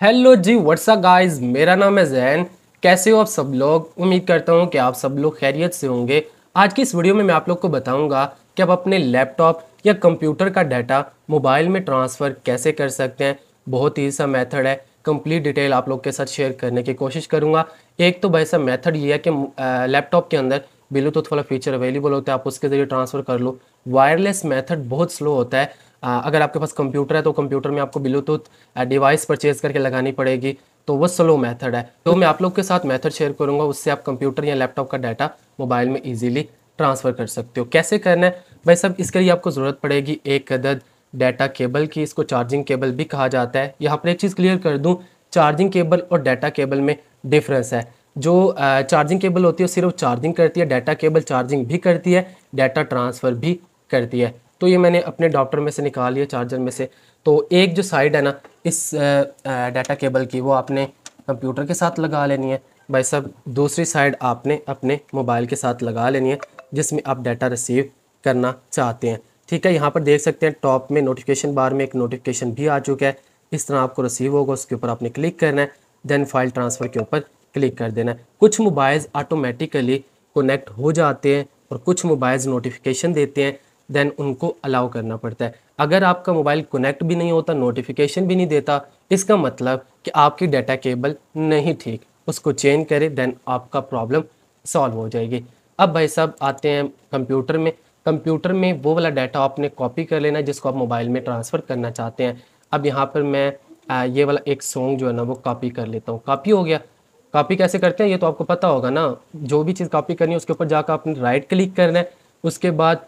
hello जी WhatsApp guys मेरा नाम है जैन कैसे हो आप सब लोग उम्मीद करता हूँ कि आप सब लोग खैरियत से होंगे आज की इस वीडियो में मैं आप लोग को बताऊंगा कि आप अपने लैपटॉप या कंप्यूटर का डाटा मोबाइल में ट्रांसफ़र कैसे कर सकते हैं बहुत ही सा मेथड है कंप्लीट डिटेल आप लोग के साथ शेयर करने की कोशिश करूँगा एक तो भाई सा मेथड ये है कि लैपटॉप के अंदर ब्लूटूथ वाला फीचर अवेलेबल होता है आप उसके ज़रिए ट्रांसफ़र कर लो वायरलेस मेथड बहुत स्लो होता है अगर आपके पास कंप्यूटर है तो कंप्यूटर में आपको ब्लूटूथ डिवाइस परचेज करके लगानी पड़ेगी तो वो स्लो मेथड है तो मैं आप लोग के साथ मेथड शेयर करूँगा उससे आप कंप्यूटर या लैपटॉप का डाटा मोबाइल में ईजिली ट्रांसफ़र कर सकते हो कैसे करना है भाई सब इसके लिए आपको ज़रूरत पड़ेगी एक अदद डाटा केबल की इसको चार्जिंग केबल भी कहा जाता है यहाँ पर एक चीज़ क्लियर कर दूँ चार्जिंग केबल और डाटा केबल में डिफरेंस है जो चार्जिंग केबल होती है सिर्फ चार्जिंग करती है डाटा केबल चार्जिंग भी करती है डाटा ट्रांसफ़र भी करती है तो ये मैंने अपने डॉक्टर में से निकाल लिया चार्जर में से तो एक जो साइड है ना इस डाटा केबल की वो आपने कंप्यूटर के साथ लगा लेनी है भाई साहब दूसरी साइड आपने अपने मोबाइल के साथ लगा लेनी है जिसमें आप डाटा रिसीव करना चाहते हैं ठीक है यहाँ पर देख सकते हैं टॉप में नोटिफिकेशन बार में एक नोटिफिकेशन भी आ चुका है इस तरह आपको रिसीव होगा उसके ऊपर आपने क्लिक करना है देन फाइल ट्रांसफ़र के ऊपर क्लिक कर देना है कुछ मोबाइल्स ऑटोमेटिकली कनेक्ट हो जाते हैं और कुछ मोबाइल्स नोटिफिकेशन देते हैं देन उनको अलाउ करना पड़ता है अगर आपका मोबाइल कनेक्ट भी नहीं होता नोटिफिकेशन भी नहीं देता इसका मतलब कि आपकी डाटा केबल नहीं ठीक उसको चेंज करें देन आपका प्रॉब्लम सॉल्व हो जाएगी अब भाई साहब आते हैं कंप्यूटर में कंप्यूटर में वो वाला डाटा आपने कॉपी कर लेना है जिसको आप मोबाइल में ट्रांसफ़र करना चाहते हैं अब यहाँ पर मैं आ, ये वाला एक सॉन्ग जो है ना वो कॉपी कर लेता हूँ कॉपी हो गया कॉपी कैसे करते हैं ये तो आपको पता होगा ना जो भी चीज़ कॉपी करनी है उसके ऊपर जाकर आपने राइट क्लिक करना है उसके बाद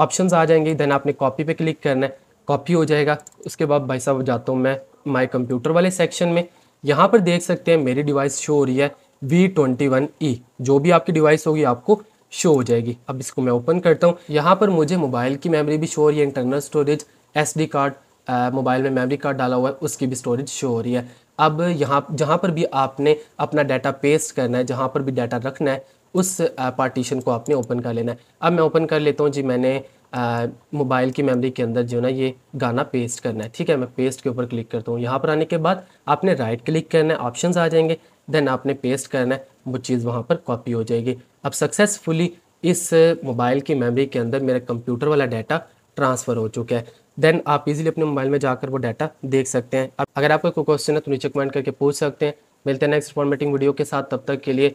ऑप्शन आ जाएंगे देन आपने कॉपी पे क्लिक करना है कॉपी हो जाएगा उसके बाद भाई साहब जाता हूँ मैं माई कंप्यूटर वाले सेक्शन में यहाँ पर देख सकते हैं मेरी डिवाइस शो हो रही है वी ट्वेंटी वन ई जो भी आपकी डिवाइस होगी आपको शो हो जाएगी अब इसको मैं ओपन करता हूँ यहाँ पर मुझे मोबाइल की मेमोरी भी शो हो रही है internal storage S D card mobile में मेमोरी कार्ड डाला हुआ है उसकी भी स्टोरेज शो हो रही है अब यहाँ जहाँ पर भी आपने अपना डाटा पेस्ट करना है जहाँ पर भी डाटा रखना है उस पार्टीशन को आपने ओपन कर लेना है अब मैं ओपन कर लेता हूँ जी मैंने मोबाइल की मेमोरी के अंदर जो ना ये गाना पेस्ट करना है ठीक है मैं पेस्ट के ऊपर क्लिक करता हूँ यहाँ पर आने के बाद आपने राइट क्लिक करना है ऑप्शंस आ जाएंगे देन आपने पेस्ट करना है वो चीज़ वहाँ पर कॉपी हो जाएगी अब सक्सेसफुली इस मोबाइल की मेमोरी के अंदर मेरा कंप्यूटर वाला डाटा ट्रांसफ़र हो चुका है देन आप इजीली अपने मोबाइल में जाकर वो डाटा देख सकते हैं अगर आपका कोई क्वेश्चन है तो नीचे कमेंट करके पूछ सकते हैं मिलते हैं नेक्स्ट फॉर्मेटिंग वीडियो के साथ तब तक के लिए